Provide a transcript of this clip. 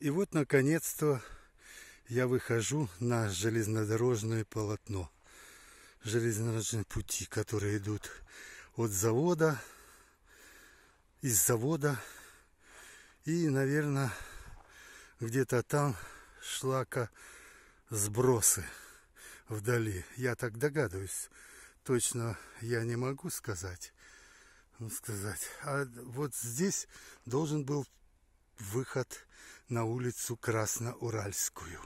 И вот, наконец-то, я выхожу на железнодорожное полотно. Железнодорожные пути, которые идут от завода, из завода. И, наверное, где-то там шлака сбросы вдали. Я так догадываюсь. Точно я не могу сказать. Ну, сказать. А вот здесь должен был выход на улицу Красноуральскую.